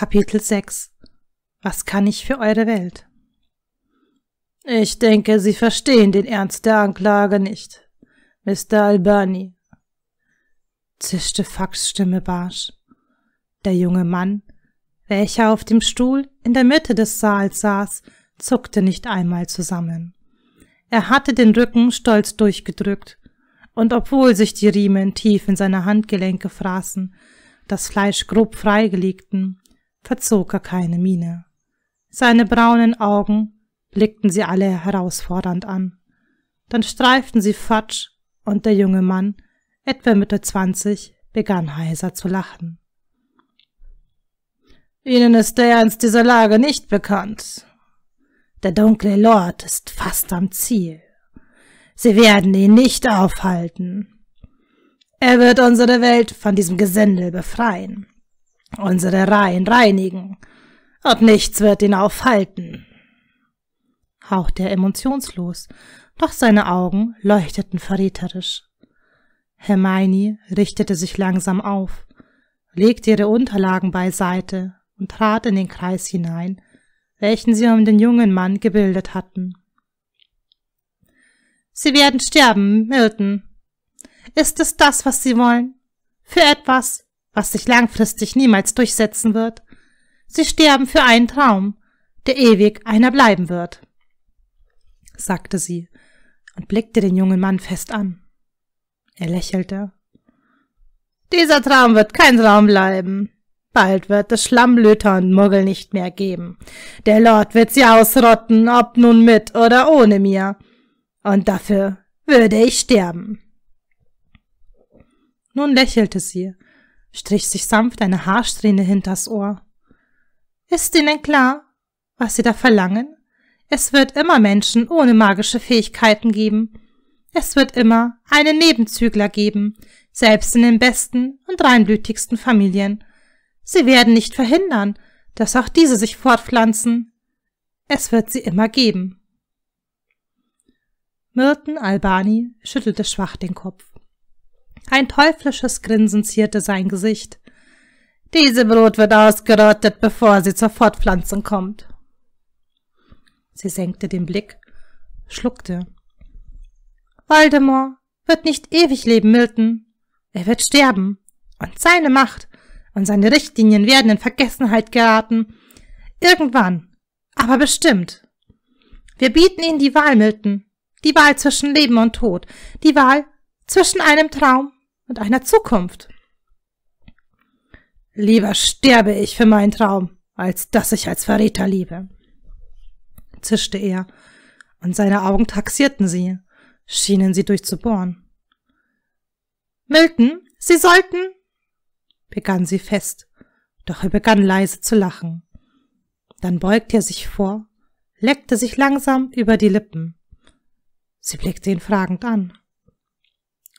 Kapitel 6 Was kann ich für eure Welt? Ich denke, Sie verstehen den Ernst der Anklage nicht, Mr. Albani, zischte Fax Stimme barsch. Der junge Mann, welcher auf dem Stuhl in der Mitte des Saals saß, zuckte nicht einmal zusammen. Er hatte den Rücken stolz durchgedrückt, und obwohl sich die Riemen tief in seine Handgelenke fraßen, das Fleisch grob freigelegten, verzog er keine Miene. Seine braunen Augen blickten sie alle herausfordernd an. Dann streiften sie Fatsch und der junge Mann, etwa Mitte zwanzig, begann heiser zu lachen. Ihnen ist der Ernst dieser Lage nicht bekannt. Der dunkle Lord ist fast am Ziel. Sie werden ihn nicht aufhalten. Er wird unsere Welt von diesem Gesindel befreien unsere Reihen reinigen, und nichts wird ihn aufhalten, hauchte er emotionslos, doch seine Augen leuchteten verräterisch. Hermione richtete sich langsam auf, legte ihre Unterlagen beiseite und trat in den Kreis hinein, welchen sie um den jungen Mann gebildet hatten. Sie werden sterben, Milton. Ist es das, was Sie wollen? Für etwas, was sich langfristig niemals durchsetzen wird. Sie sterben für einen Traum, der ewig einer bleiben wird, sagte sie und blickte den jungen Mann fest an. Er lächelte. Dieser Traum wird kein Traum bleiben. Bald wird es Schlammlöter und Muggel nicht mehr geben. Der Lord wird sie ausrotten, ob nun mit oder ohne mir. Und dafür würde ich sterben. Nun lächelte sie strich sich sanft eine Haarsträhne hinters Ohr. Ist Ihnen klar, was Sie da verlangen? Es wird immer Menschen ohne magische Fähigkeiten geben. Es wird immer einen Nebenzügler geben, selbst in den besten und reinblütigsten Familien. Sie werden nicht verhindern, dass auch diese sich fortpflanzen. Es wird sie immer geben. Myrten Albani schüttelte schwach den Kopf. Ein teuflisches Grinsen zierte sein Gesicht. Diese Brut wird ausgerottet, bevor sie zur Fortpflanzung kommt. Sie senkte den Blick, schluckte. Voldemort wird nicht ewig leben, Milton. Er wird sterben. Und seine Macht und seine Richtlinien werden in Vergessenheit geraten. Irgendwann. Aber bestimmt. Wir bieten Ihnen die Wahl, Milton. Die Wahl zwischen Leben und Tod. Die Wahl zwischen einem Traum und einer Zukunft. Lieber sterbe ich für meinen Traum, als dass ich als Verräter liebe, zischte er, und seine Augen taxierten sie, schienen sie durchzubohren. Milton, Sie sollten, begann sie fest, doch er begann leise zu lachen. Dann beugte er sich vor, leckte sich langsam über die Lippen. Sie blickte ihn fragend an.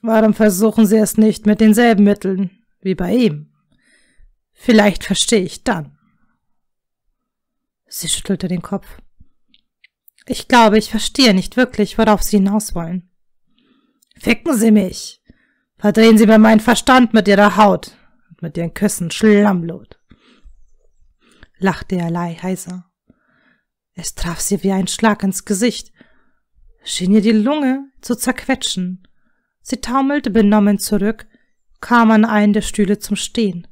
Warum versuchen Sie es nicht mit denselben Mitteln wie bei ihm? Vielleicht verstehe ich dann. Sie schüttelte den Kopf. Ich glaube, ich verstehe nicht wirklich, worauf Sie hinaus wollen. Ficken Sie mich! Verdrehen Sie mir meinen Verstand mit Ihrer Haut und mit Ihren Küssen, Schlammblut! lachte er lei heiser. Es traf sie wie ein Schlag ins Gesicht, schien ihr die Lunge zu zerquetschen. Sie taumelte benommen zurück, kam an einen der Stühle zum Stehen.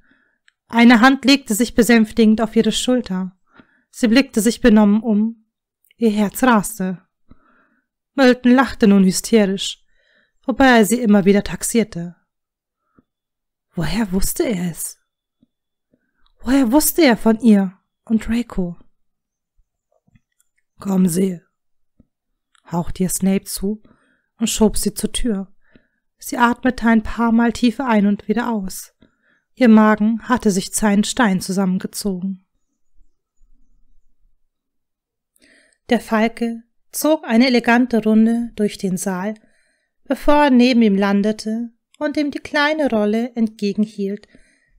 Eine Hand legte sich besänftigend auf ihre Schulter. Sie blickte sich benommen um. Ihr Herz raste. Milton lachte nun hysterisch, wobei er sie immer wieder taxierte. Woher wusste er es? Woher wusste er von ihr und Draco? Kommen Sie, hauchte ihr Snape zu und schob sie zur Tür. Sie atmete ein paar Mal tief ein und wieder aus. Ihr Magen hatte sich zu einem Stein zusammengezogen. Der Falke zog eine elegante Runde durch den Saal, bevor er neben ihm landete und ihm die kleine Rolle entgegenhielt,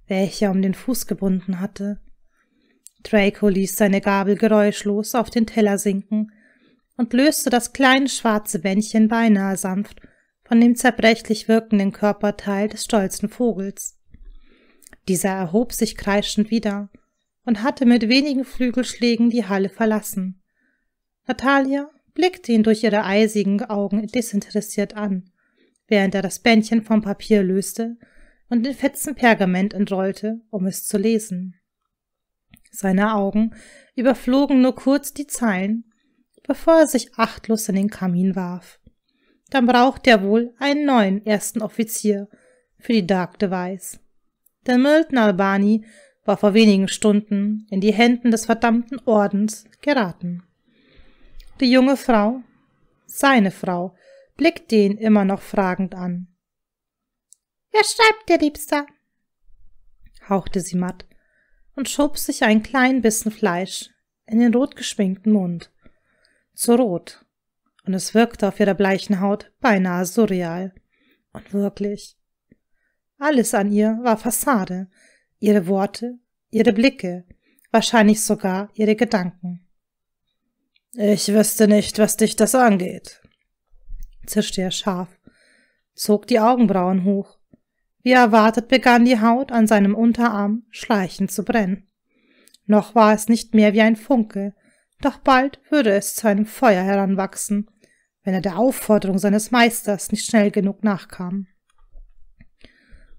welche er um den Fuß gebunden hatte. Draco ließ seine Gabel geräuschlos auf den Teller sinken und löste das kleine schwarze Bändchen beinahe sanft von dem zerbrechlich wirkenden Körperteil des stolzen Vogels. Dieser erhob sich kreischend wieder und hatte mit wenigen Flügelschlägen die Halle verlassen. Natalia blickte ihn durch ihre eisigen Augen desinteressiert an, während er das Bändchen vom Papier löste und den fetzen Pergament entrollte, um es zu lesen. Seine Augen überflogen nur kurz die Zeilen, bevor er sich achtlos in den Kamin warf dann braucht er wohl einen neuen ersten Offizier für die Dark Device. Denn Milton Albani war vor wenigen Stunden in die Händen des verdammten Ordens geraten. Die junge Frau, seine Frau, blickt den immer noch fragend an. Wer schreibt dir, Liebster? hauchte sie matt und schob sich einen kleinen Bissen Fleisch in den rot geschminkten Mund. Zu rot, und es wirkte auf ihrer bleichen Haut beinahe surreal. Und wirklich. Alles an ihr war Fassade, ihre Worte, ihre Blicke, wahrscheinlich sogar ihre Gedanken. Ich wüsste nicht, was dich das angeht, zischte er scharf, zog die Augenbrauen hoch. Wie erwartet begann die Haut an seinem Unterarm schleichend zu brennen. Noch war es nicht mehr wie ein Funke, doch bald würde es zu einem Feuer heranwachsen, wenn er der Aufforderung seines Meisters nicht schnell genug nachkam.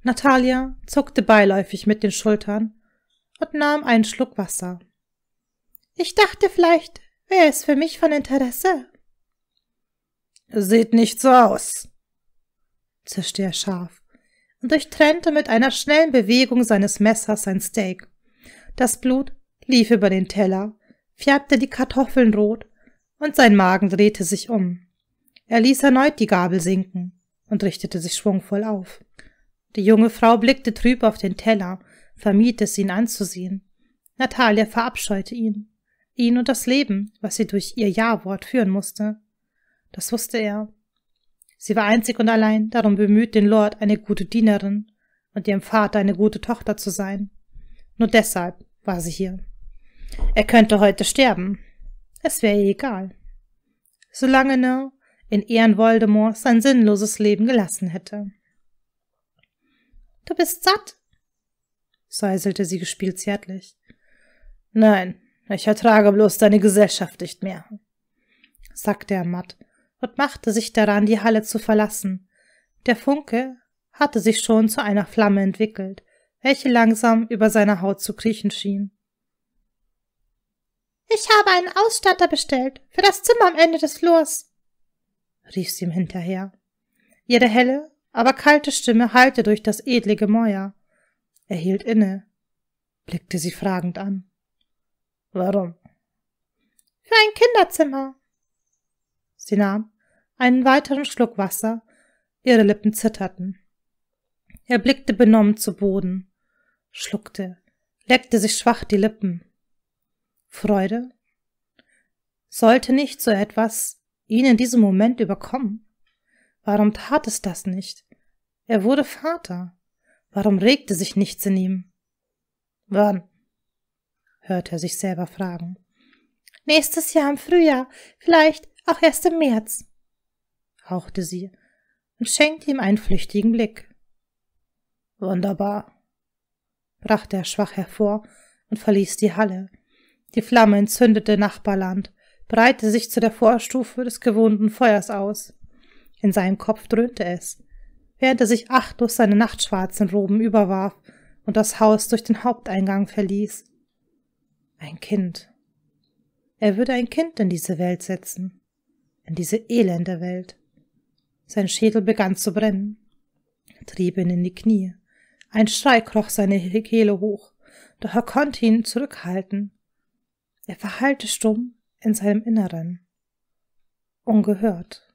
Natalia zuckte beiläufig mit den Schultern und nahm einen Schluck Wasser. Ich dachte, vielleicht wäre es für mich von Interesse. Sieht nicht so aus, zischte er scharf und durchtrennte mit einer schnellen Bewegung seines Messers sein Steak. Das Blut lief über den Teller, färbte die Kartoffeln rot und sein Magen drehte sich um. Er ließ erneut die Gabel sinken und richtete sich schwungvoll auf. Die junge Frau blickte trüb auf den Teller, vermied es, ihn anzusehen. Natalia verabscheute ihn, ihn und das Leben, was sie durch ihr Ja-Wort führen musste. Das wusste er. Sie war einzig und allein darum bemüht, den Lord eine gute Dienerin und ihrem Vater eine gute Tochter zu sein. Nur deshalb war sie hier. Er könnte heute sterben. Es wäre ihr egal. Solange nur in Ehren sein sinnloses Leben gelassen hätte. Du bist satt? säuselte sie gespielt zärtlich. Nein, ich ertrage bloß deine Gesellschaft nicht mehr, sagte er matt und machte sich daran, die Halle zu verlassen. Der Funke hatte sich schon zu einer Flamme entwickelt, welche langsam über seine Haut zu kriechen schien. Ich habe einen Ausstatter bestellt für das Zimmer am Ende des Flurs, rief sie ihm hinterher. Ihre helle, aber kalte Stimme hallte durch das edle Gemäuer. Er hielt inne, blickte sie fragend an. Warum? Für ein Kinderzimmer. Sie nahm einen weiteren Schluck Wasser, ihre Lippen zitterten. Er blickte benommen zu Boden, schluckte, leckte sich schwach die Lippen. Freude? Sollte nicht so etwas ihn in diesem Moment überkommen? Warum tat es das nicht? Er wurde Vater. Warum regte sich nichts in ihm? Wann? hörte er sich selber fragen. Nächstes Jahr im Frühjahr, vielleicht auch erst im März, hauchte sie und schenkte ihm einen flüchtigen Blick. Wunderbar, brachte er schwach hervor und verließ die Halle. Die Flamme entzündete Nachbarland, breite sich zu der Vorstufe des gewohnten Feuers aus. In seinem Kopf dröhnte es, während er sich achtlos seine nachtschwarzen Roben überwarf und das Haus durch den Haupteingang verließ. Ein Kind. Er würde ein Kind in diese Welt setzen, in diese elende Welt. Sein Schädel begann zu brennen, trieb ihn in die Knie. Ein Schrei kroch seine Kehle hoch, doch er konnte ihn zurückhalten. Er verhallte stumm in seinem Inneren, ungehört.